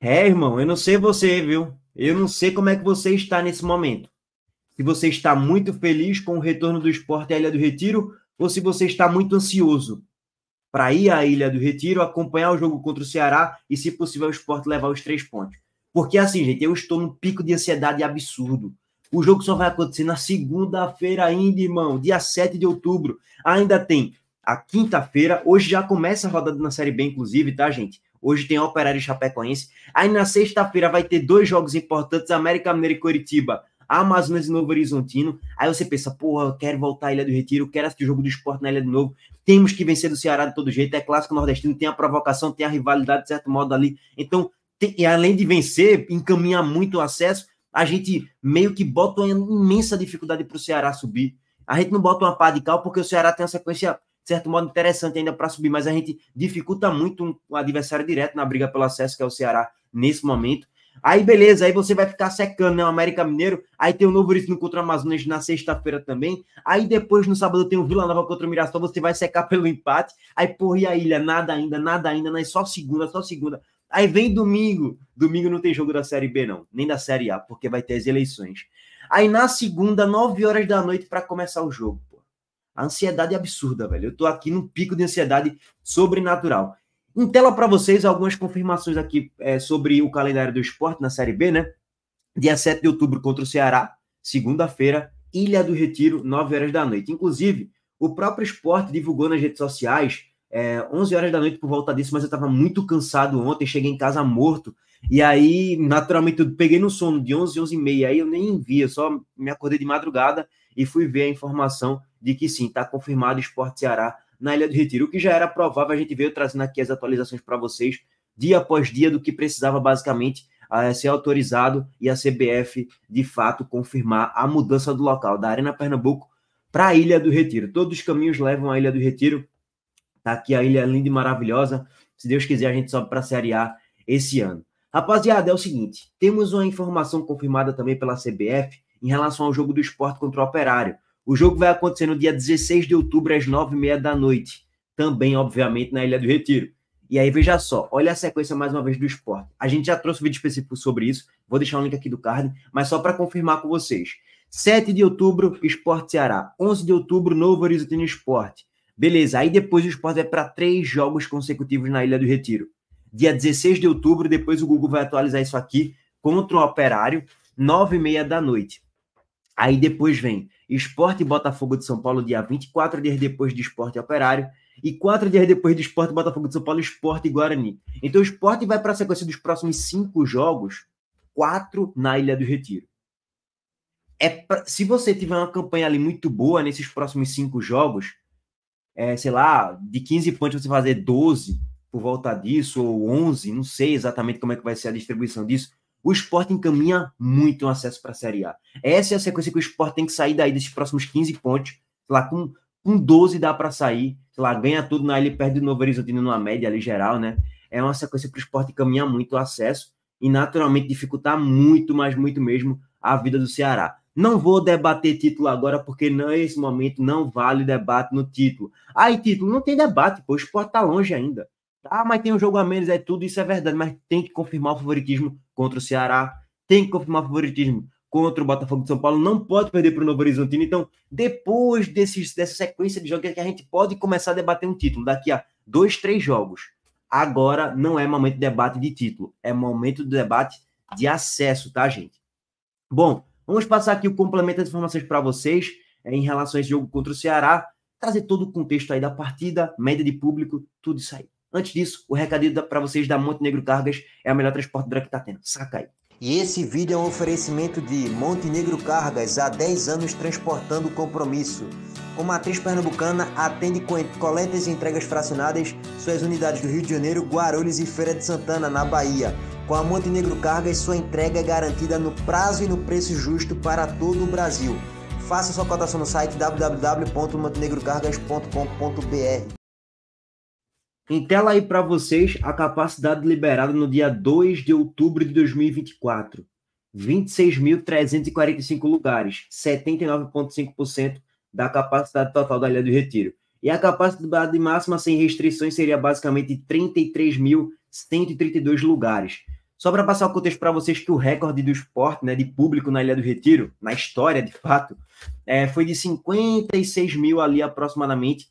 É, irmão, eu não sei você, viu? Eu não sei como é que você está nesse momento. Se você está muito feliz com o retorno do esporte à Ilha do Retiro ou se você está muito ansioso para ir à Ilha do Retiro, acompanhar o jogo contra o Ceará e, se possível, o esporte levar os três pontos. Porque assim, gente, eu estou num pico de ansiedade absurdo. O jogo só vai acontecer na segunda-feira ainda, irmão, dia 7 de outubro. Ainda tem a quinta-feira, hoje já começa a rodada na Série B, inclusive, tá, gente? Hoje tem Operário Chapecoense. Aí na sexta-feira vai ter dois jogos importantes: América Mineira e Curitiba. Amazonas e Novo Horizontino. Aí você pensa, porra, eu quero voltar à Ilha do Retiro, quero assistir o jogo do esporte na Ilha de Novo. Temos que vencer do Ceará de todo jeito. É clássico nordestino, tem a provocação, tem a rivalidade, de certo modo, ali. Então, tem, e além de vencer, encaminhar muito o acesso, a gente meio que bota uma imensa dificuldade para o Ceará subir. A gente não bota uma pá de cal porque o Ceará tem uma sequência de certo modo, interessante ainda para subir, mas a gente dificulta muito um, um adversário direto na briga pelo acesso, que é o Ceará, nesse momento. Aí, beleza, aí você vai ficar secando, né? O América Mineiro. Aí tem o Novo Horizontino contra o Amazonas na sexta-feira também. Aí depois, no sábado, tem o Vila Nova contra o Mirassol. Você vai secar pelo empate. Aí, porra, e a ilha? Nada ainda, nada ainda, né? Só segunda, só segunda. Aí vem domingo. Domingo não tem jogo da Série B, não. Nem da Série A, porque vai ter as eleições. Aí na segunda, nove horas da noite, para começar o jogo. A ansiedade é absurda, velho. Eu tô aqui num pico de ansiedade sobrenatural. Em tela para vocês algumas confirmações aqui é, sobre o calendário do esporte na Série B, né? Dia 7 de outubro contra o Ceará, segunda-feira, Ilha do Retiro, 9 horas da noite. Inclusive, o próprio esporte divulgou nas redes sociais, é, 11 horas da noite por volta disso, mas eu estava muito cansado ontem, cheguei em casa morto. E aí, naturalmente, eu peguei no sono de 11, 11 e meia. Aí eu nem vi, eu só me acordei de madrugada e fui ver a informação de que sim, está confirmado o Esporte Ceará na Ilha do Retiro, o que já era provável, a gente veio trazendo aqui as atualizações para vocês, dia após dia, do que precisava basicamente a ser autorizado e a CBF, de fato, confirmar a mudança do local da Arena Pernambuco para a Ilha do Retiro. Todos os caminhos levam à Ilha do Retiro, tá aqui a ilha linda e maravilhosa, se Deus quiser a gente sobe para a Série A esse ano. Rapaziada, é o seguinte, temos uma informação confirmada também pela CBF, em relação ao jogo do esporte contra o Operário. O jogo vai acontecer no dia 16 de outubro, às 9h30 da noite. Também, obviamente, na Ilha do Retiro. E aí, veja só, olha a sequência mais uma vez do esporte. A gente já trouxe um vídeo específico sobre isso, vou deixar o um link aqui do card, mas só para confirmar com vocês. 7 de outubro, Esporte Ceará. 11 de outubro, Novo no Esporte. Beleza, aí depois o esporte vai para três jogos consecutivos na Ilha do Retiro. Dia 16 de outubro, depois o Google vai atualizar isso aqui, contra o Operário, 9h30 da noite. Aí depois vem Esporte e Botafogo de São Paulo, dia 24 dias depois de Esporte Operário. E quatro dias depois do Esporte Botafogo de São Paulo, Esporte Guarani. Então o Esporte vai para a sequência dos próximos cinco jogos, quatro na Ilha do Retiro. É pra, se você tiver uma campanha ali muito boa nesses próximos cinco jogos, é, sei lá, de 15 pontos você fazer 12 por volta disso, ou 11, não sei exatamente como é que vai ser a distribuição disso, o esporte encaminha muito o acesso para a Série A. Essa é a sequência que o esporte tem que sair daí desses próximos 15 pontos. Lá com, com 12 dá para sair. Lá ganha tudo na ele perde o Novo Horizonte numa média ali geral, né? É uma sequência para o esporte encaminhar muito o acesso e naturalmente dificultar muito, mas muito mesmo, a vida do Ceará. Não vou debater título agora, porque nesse momento não vale debate no título. Aí, título, não tem debate, pô, o esporte tá longe ainda. Ah, mas tem um jogo a menos, é tudo, isso é verdade, mas tem que confirmar o favoritismo contra o Ceará, tem que confirmar favoritismo contra o Botafogo de São Paulo, não pode perder para o Novo Horizontino. Então, depois desses, dessa sequência de jogos, é que a gente pode começar a debater um título daqui a dois, três jogos. Agora não é momento de debate de título, é momento de debate de acesso, tá, gente? Bom, vamos passar aqui o complemento das informações para vocês é, em relação a esse jogo contra o Ceará, trazer todo o contexto aí da partida, média de público, tudo isso aí. Antes disso, o recadinho para vocês da Montenegro Cargas é a melhor transportadora que está tendo. Saca aí. E esse vídeo é um oferecimento de Montenegro Cargas, há 10 anos transportando compromisso. Como matriz pernambucana, atende com coletas e entregas fracionadas suas unidades do Rio de Janeiro, Guarulhos e Feira de Santana, na Bahia. Com a Montenegro Cargas, sua entrega é garantida no prazo e no preço justo para todo o Brasil. Faça sua cotação no site www.montenegrocargas.com.br tela aí para vocês a capacidade liberada no dia 2 de outubro de 2024. 26.345 lugares, 79,5% da capacidade total da Ilha do Retiro. E a capacidade máxima sem restrições seria basicamente 33.132 lugares. Só para passar o contexto para vocês que o recorde do esporte, né, de público na Ilha do Retiro, na história de fato, é, foi de 56 mil ali aproximadamente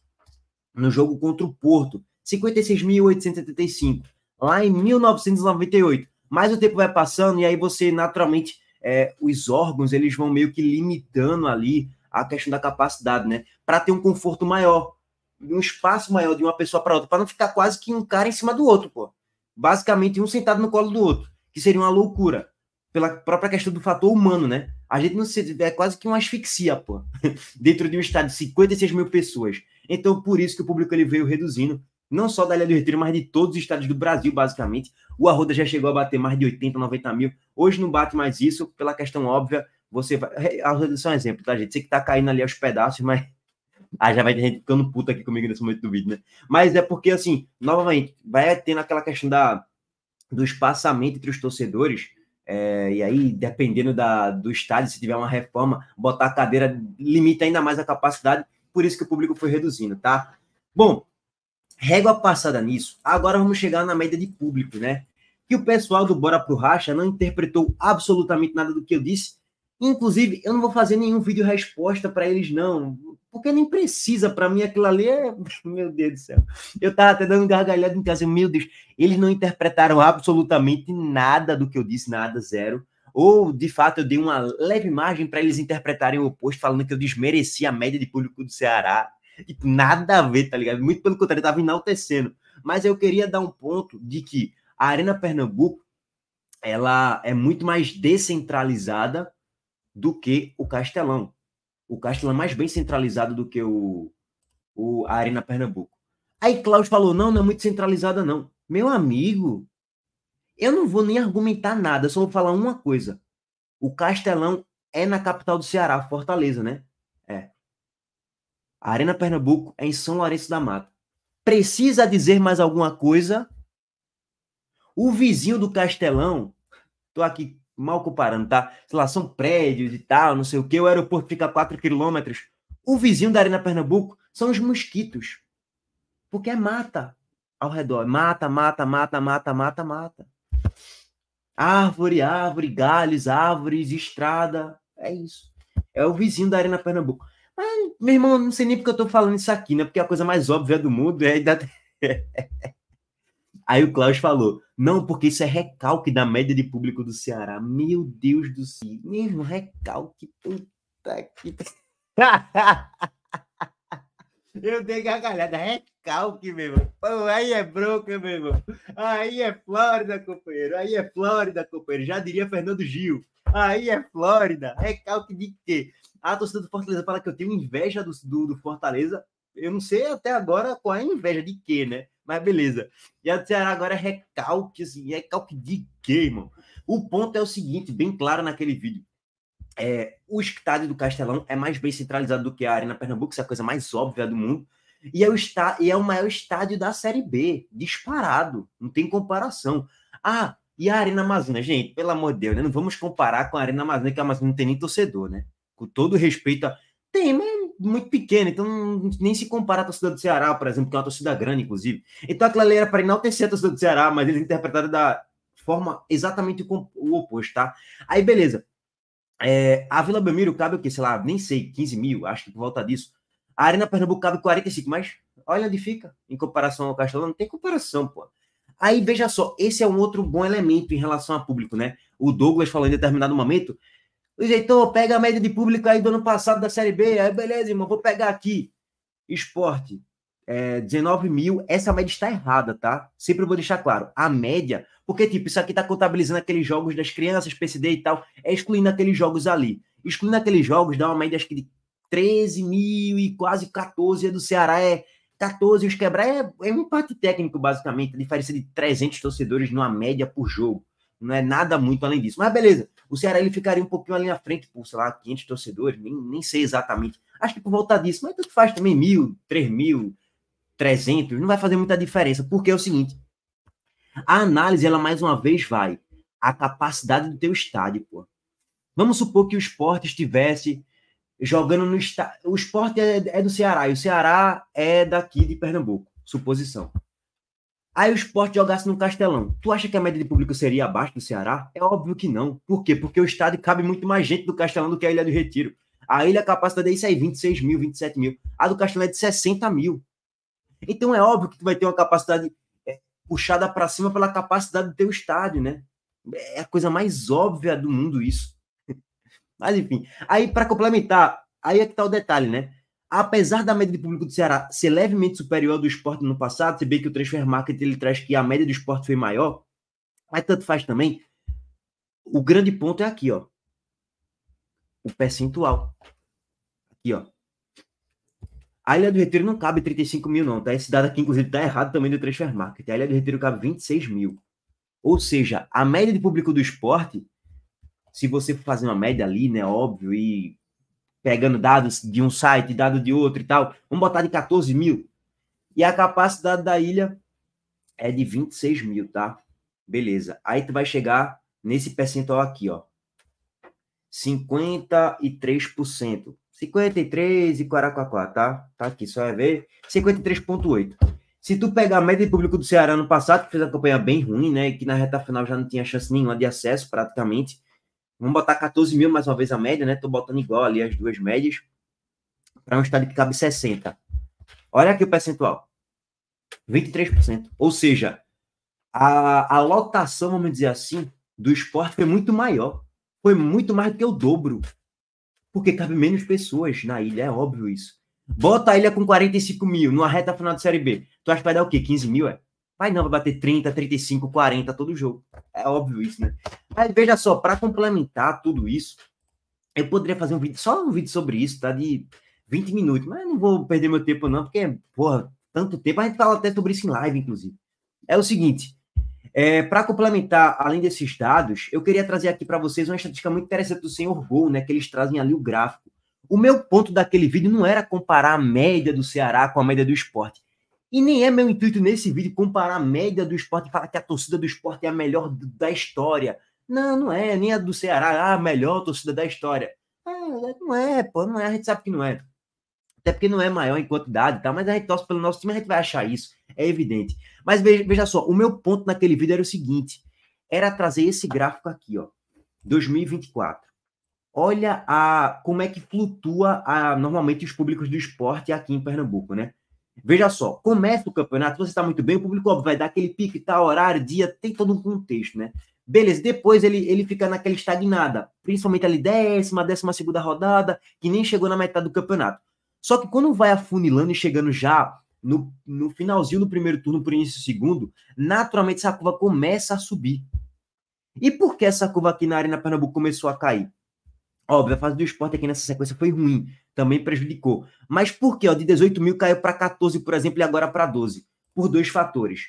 no jogo contra o Porto, 56.875, lá em 1998. Mas o tempo vai passando e aí você, naturalmente, é, os órgãos eles vão meio que limitando ali a questão da capacidade, né? Para ter um conforto maior, um espaço maior de uma pessoa para outra, para não ficar quase que um cara em cima do outro, pô. Basicamente, um sentado no colo do outro, que seria uma loucura, pela própria questão do fator humano, né? A gente não se. É quase que uma asfixia, pô, dentro de um estado de 56 mil pessoas. Então, por isso que o público ele veio reduzindo não só da Ilha do Retiro, mas de todos os estados do Brasil, basicamente. O Arruda já chegou a bater mais de 80, 90 mil. Hoje não bate mais isso, pela questão óbvia. Você vai. Arruda é só um exemplo, tá, gente? Sei que tá caindo ali aos pedaços, mas. Ah, já vai ter gente ficando puta aqui comigo nesse momento do vídeo, né? Mas é porque, assim, novamente, vai tendo aquela questão da, do espaçamento entre os torcedores. É, e aí, dependendo da, do estádio, se tiver uma reforma, botar a cadeira limita ainda mais a capacidade. Por isso que o público foi reduzindo, tá? Bom, Régua passada nisso, agora vamos chegar na média de público, né? Que o pessoal do Bora Pro Racha não interpretou absolutamente nada do que eu disse. Inclusive, eu não vou fazer nenhum vídeo resposta para eles, não. Porque nem precisa, para mim aquilo ali é. Meu Deus do céu. Eu tava até dando gargalhada em casa, meu Deus. Eles não interpretaram absolutamente nada do que eu disse, nada, zero. Ou, de fato, eu dei uma leve margem para eles interpretarem o oposto, falando que eu desmereci a média de público do Ceará nada a ver, tá ligado? Muito pelo contrário, tava enaltecendo. Mas eu queria dar um ponto de que a Arena Pernambuco ela é muito mais descentralizada do que o Castelão. O Castelão é mais bem centralizado do que o, o a Arena Pernambuco. Aí Cláudio falou: não, não é muito centralizada, não. Meu amigo, eu não vou nem argumentar nada, só vou falar uma coisa. O Castelão é na capital do Ceará, Fortaleza, né? A Arena Pernambuco é em São Lourenço da Mata. Precisa dizer mais alguma coisa? O vizinho do Castelão, tô aqui mal comparando, tá? Sei lá, são prédios e tal, não sei o quê. O aeroporto fica a 4 quilômetros. O vizinho da Arena Pernambuco são os mosquitos. Porque é mata ao redor. Mata, mata, mata, mata, mata, mata. Árvore, árvore, galhos, árvores, estrada. É isso. É o vizinho da Arena Pernambuco. Mas, meu irmão, não sei nem porque eu tô falando isso aqui, né? Porque é a coisa mais óbvia do mundo é. Aí o Klaus falou: não, porque isso é recalque da média de público do Ceará. Meu Deus do céu. Mesmo recalque. Puta que. Eu dei gargalhada, recalque, meu irmão. Pô, aí é bronca, meu irmão. Aí é Flórida, companheiro. Aí é Flórida, companheiro. Já diria Fernando Gil. Aí é Flórida. Recalque de quê? a torcida do Fortaleza fala que eu tenho inveja do, do, do Fortaleza. Eu não sei até agora qual é a inveja de quê, né? Mas beleza. E a do Ceará agora é recalque, assim, é recalque de quê, irmão? O ponto é o seguinte, bem claro naquele vídeo. É, o estádio do Castelão é mais bem centralizado do que a Arena Pernambuco, isso é a coisa mais óbvia do mundo. E é, o está, e é o maior estádio da Série B, disparado, não tem comparação. Ah, e a Arena Amazônia, gente, pelo amor de Deus, né? não vamos comparar com a Arena Amazônia, que a Amazônia não tem nem torcedor, né? com todo respeito a. Tem, mas é muito pequena, então não, nem se compara à torcida do Ceará, por exemplo, que é uma torcida grande, inclusive. Então aquela lei era para enaltecer a torcida do Ceará, mas eles interpretaram da forma exatamente o, o oposto, tá? Aí, beleza. É, a Vila Belmiro cabe o quê? Sei lá, nem sei, 15 mil, acho que por volta disso. A Arena Pernambuco cabe 45, mas olha onde fica, em comparação ao Castelo, não tem comparação, pô. Aí veja só, esse é um outro bom elemento em relação a público, né? O Douglas falou em determinado momento o Heitor, pega a média de público aí do ano passado da Série B. Aí, beleza, irmão, vou pegar aqui. Esporte, é, 19 mil. Essa média está errada, tá? Sempre vou deixar claro. A média, porque, tipo, isso aqui tá contabilizando aqueles jogos das crianças, PCD e tal, é excluindo aqueles jogos ali. Excluindo aqueles jogos, dá uma média, acho que de 13 mil e quase 14 a do Ceará é 14 os quebrar é, é um empate técnico, basicamente, a diferença de 300 torcedores numa média por jogo. Não é nada muito além disso. Mas beleza, o Ceará ele ficaria um pouquinho ali na frente, por, sei lá, 500 torcedores, nem, nem sei exatamente. Acho que por volta disso, mas tanto faz também, mil, três mil, trezentos, não vai fazer muita diferença, porque é o seguinte, a análise, ela mais uma vez vai a capacidade do teu estádio, pô. Vamos supor que o esporte estivesse jogando no estádio... O esporte é, é do Ceará, e o Ceará é daqui de Pernambuco, suposição. Aí o esporte jogasse no Castelão. Tu acha que a média de público seria abaixo do Ceará? É óbvio que não. Por quê? Porque o estado cabe muito mais gente do Castelão do que a Ilha do Retiro. A ilha, a capacidade é isso aí, 26 mil, 27 mil. A do Castelão é de 60 mil. Então é óbvio que tu vai ter uma capacidade é, puxada para cima pela capacidade do teu estádio, né? É a coisa mais óbvia do mundo isso. Mas enfim, aí para complementar, aí é que tá o detalhe, né? apesar da média de público do Ceará ser levemente superior ao do esporte no passado, se bem que o transfer market ele traz que a média do esporte foi maior, mas tanto faz também. O grande ponto é aqui, ó. O percentual. Aqui, ó. A Ilha do Retiro não cabe 35 mil, não, tá? Esse dado aqui, inclusive, tá errado também do transfer market. A Ilha do Retiro cabe 26 mil. Ou seja, a média de público do esporte, se você for fazer uma média ali, né, óbvio, e pegando dados de um site, dado de outro e tal, vamos botar de 14 mil. E a capacidade da ilha é de 26 mil, tá? Beleza. Aí tu vai chegar nesse percentual aqui, ó. 53%. 53 e 44, tá? Tá aqui, só vai é ver. 53,8. Se tu pegar a média de público do Ceará no passado, que fez uma campanha bem ruim, né? Que na reta final já não tinha chance nenhuma de acesso, praticamente. Vamos botar 14 mil mais uma vez a média, né? Tô botando igual ali as duas médias. Para um estado que cabe 60. Olha aqui o percentual. 23%. Ou seja, a, a lotação, vamos dizer assim, do esporte foi muito maior. Foi muito mais do que o dobro. Porque cabe menos pessoas na ilha, é óbvio isso. Bota a ilha com 45 mil numa reta final de Série B. Tu acha que vai dar o quê? 15 mil, é? Vai não, vai bater 30, 35, 40 todo jogo. É óbvio isso, né? Mas veja só, para complementar tudo isso, eu poderia fazer um vídeo, só um vídeo sobre isso, tá? De 20 minutos, mas não vou perder meu tempo, não, porque, porra, tanto tempo. A gente fala até sobre isso em live, inclusive. É o seguinte: é, para complementar, além desses dados, eu queria trazer aqui para vocês uma estatística muito interessante do Senhor Gol, né? Que eles trazem ali o gráfico. O meu ponto daquele vídeo não era comparar a média do Ceará com a média do esporte. E nem é meu intuito nesse vídeo comparar a média do esporte e falar que a torcida do esporte é a melhor da história. Não, não é. Nem a do Ceará, é a melhor torcida da história. Ah, não é, pô, não é. A gente sabe que não é. Até porque não é maior em quantidade, tá? Mas a gente torce pelo nosso time, a gente vai achar isso. É evidente. Mas veja, veja só, o meu ponto naquele vídeo era o seguinte. Era trazer esse gráfico aqui, ó. 2024 olha a como é que flutua a, normalmente os públicos do esporte aqui em Pernambuco, né? Veja só, começa o campeonato, você está muito bem, o público óbvio, vai dar aquele pique, tá, horário, dia, tem todo um contexto, né? Beleza, depois ele, ele fica naquela estagnada, principalmente ali décima, décima segunda rodada, que nem chegou na metade do campeonato. Só que quando vai afunilando e chegando já no, no finalzinho do primeiro turno para início do segundo, naturalmente essa curva começa a subir. E por que essa curva aqui na Arena Pernambuco começou a cair? Óbvio, a fase do esporte aqui nessa sequência foi ruim, também prejudicou. Mas por que? Ó, de 18 mil caiu para 14, por exemplo, e agora para 12? Por dois fatores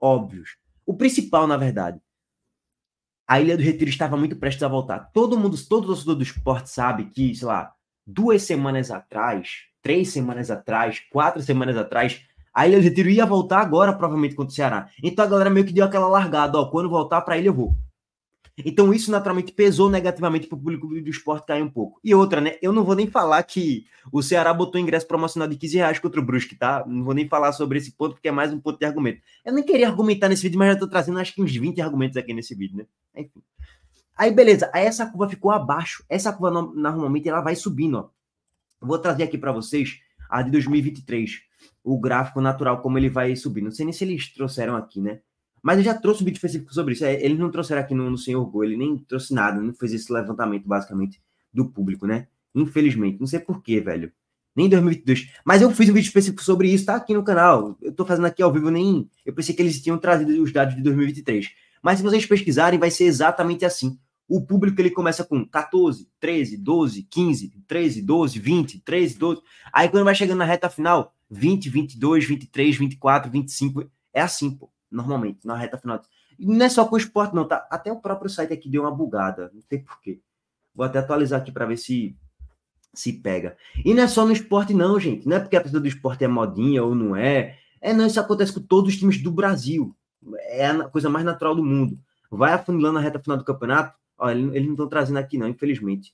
óbvios. O principal, na verdade, a Ilha do Retiro estava muito prestes a voltar. Todo mundo, todo torcedor do esporte sabe que, sei lá, duas semanas atrás, três semanas atrás, quatro semanas atrás, a Ilha do Retiro ia voltar agora, provavelmente, contra o Ceará. Então a galera meio que deu aquela largada, ó, quando voltar para ele eu vou. Então isso naturalmente pesou negativamente para o público do esporte cair um pouco. E outra, né? Eu não vou nem falar que o Ceará botou ingresso promocional de 15 reais contra o Brusque, tá? Não vou nem falar sobre esse ponto, porque é mais um ponto de argumento. Eu nem queria argumentar nesse vídeo, mas já estou trazendo acho que uns 20 argumentos aqui nesse vídeo, né? Enfim. Aí beleza, aí essa curva ficou abaixo. Essa curva normalmente ela vai subindo, ó. vou trazer aqui para vocês a de 2023, o gráfico natural como ele vai subindo. Não sei nem se eles trouxeram aqui, né? Mas eu já trouxe um vídeo específico sobre isso. É, ele não trouxeram aqui no, no Senhor Go, ele nem trouxe nada, não fez esse levantamento, basicamente, do público, né? Infelizmente. Não sei porquê, velho. Nem 2022. Mas eu fiz um vídeo específico sobre isso, tá aqui no canal. Eu tô fazendo aqui ao vivo, nem. Eu pensei que eles tinham trazido os dados de 2023. Mas se vocês pesquisarem, vai ser exatamente assim. O público ele começa com 14, 13, 12, 15, 13, 12, 20, 13, 12. Aí quando vai chegando na reta final, 20, 22, 23, 24, 25. É assim, pô normalmente, na reta final. E não é só com o esporte, não, tá? Até o próprio site aqui deu uma bugada, não sei porquê. Vou até atualizar aqui para ver se se pega. E não é só no esporte, não, gente. Não é porque a pessoa do esporte é modinha ou não é. É, não, isso acontece com todos os times do Brasil. É a coisa mais natural do mundo. Vai afunilando a reta final do campeonato. olha eles não estão trazendo aqui, não, infelizmente.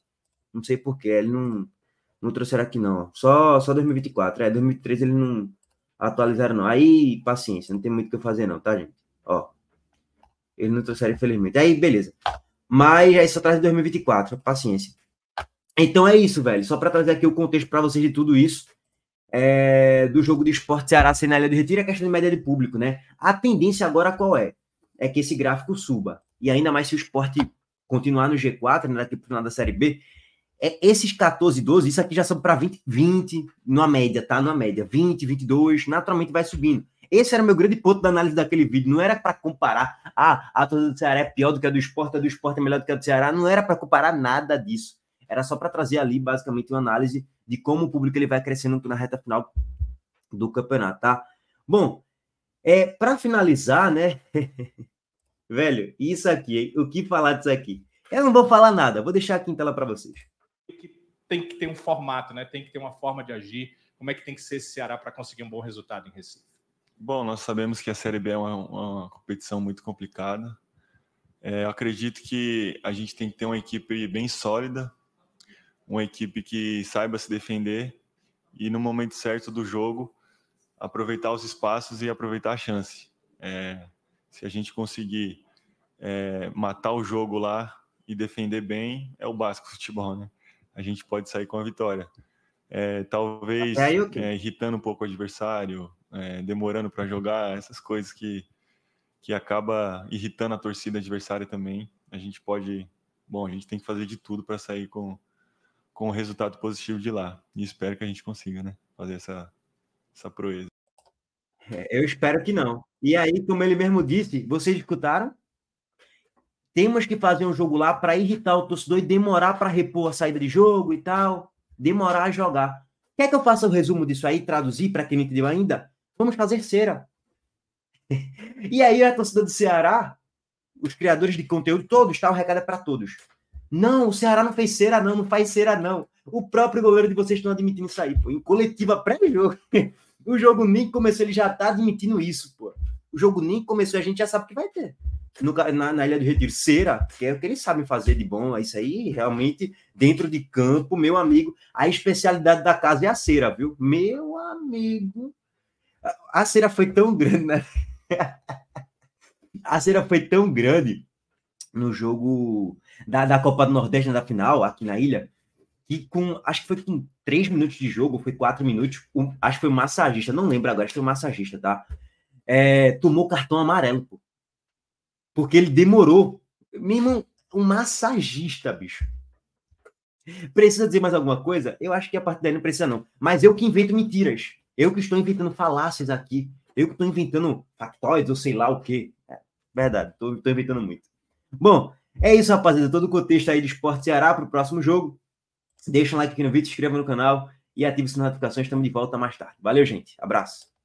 Não sei porquê, ele não, não trouxeram aqui, não. Só, só 2024. É, 2013 ele não, atualizaram, não. Aí, paciência, não tem muito o que fazer, não, tá, gente? Ó. Eles não trouxeram, infelizmente. Aí, beleza. Mas aí só traz 2024, paciência. Então é isso, velho. Só para trazer aqui o contexto para vocês de tudo isso. É, do jogo de esporte Ceará sem na Ilha do Retiro, a questão de média de público, né? A tendência agora qual é? É que esse gráfico suba. E ainda mais se o esporte continuar no G4, né? Tipo na da Série B, é, esses 14, 12, isso aqui já são para 20, 20, numa média, tá? Numa média, 20, 22, naturalmente vai subindo. Esse era o meu grande ponto da análise daquele vídeo. Não era para comparar, ah, a torcida do Ceará é pior do que a do esporte, a do esporte é melhor do que a do Ceará. Não era para comparar nada disso. Era só para trazer ali, basicamente, uma análise de como o público ele vai crescendo na reta final do campeonato, tá? Bom, é, para finalizar, né? Velho, isso aqui, o que falar disso aqui? Eu não vou falar nada, vou deixar aqui em tela para vocês tem que ter um formato, né? Tem que ter uma forma de agir. Como é que tem que ser esse Ceará para conseguir um bom resultado em Recife? Bom, nós sabemos que a Série B é uma, uma competição muito complicada. É, eu acredito que a gente tem que ter uma equipe bem sólida, uma equipe que saiba se defender e no momento certo do jogo aproveitar os espaços e aproveitar a chance. É, se a gente conseguir é, matar o jogo lá e defender bem, é o básico do futebol, né? a gente pode sair com a vitória. É, talvez é, irritando um pouco o adversário, é, demorando para jogar, essas coisas que, que acaba irritando a torcida adversária também. A gente pode, bom, a gente tem que fazer de tudo para sair com com o resultado positivo de lá. E espero que a gente consiga, né, fazer essa essa proeza. É, eu espero que não. E aí, como ele mesmo disse, vocês escutaram? Tem que fazem um jogo lá para irritar o torcedor e demorar para repor a saída de jogo e tal, demorar a jogar. Quer que eu faça o um resumo disso aí, traduzir para quem não entendeu ainda? Vamos fazer cera. e aí a torcida do Ceará, os criadores de conteúdo todos, tá? O um recado é para todos. Não, o Ceará não fez cera não, não faz cera não. O próprio goleiro de vocês estão admitindo isso aí, pô. Em coletiva pré-jogo. o jogo nem começou, ele já tá admitindo isso, pô. O jogo nem começou, a gente já sabe o que vai ter no, na, na, Ilha do Retiro, cera, que é o que eles sabem fazer de bom, é isso aí, realmente, dentro de campo, meu amigo, a especialidade da casa é a cera, viu? Meu amigo, a, a cera foi tão grande, né? a cera foi tão grande no jogo da, da Copa do Nordeste, na final, aqui na ilha, que com, acho que foi com três minutos de jogo, foi quatro minutos, um, acho que foi massagista, não lembro agora, acho que foi massagista, tá? É, tomou cartão amarelo, pô porque ele demorou. Mesmo um massagista, bicho. Precisa dizer mais alguma coisa? Eu acho que a partir daí não precisa, não. Mas eu que invento mentiras. Eu que estou inventando falácias aqui. Eu que estou inventando factóides ou sei lá o quê. É, verdade, estou inventando muito. Bom, é isso, rapaziada. Todo o contexto aí de Esporte Ceará para o próximo jogo. Deixa um like aqui no vídeo, se inscreva no canal e ative as notificações. Estamos de volta mais tarde. Valeu, gente. Abraço.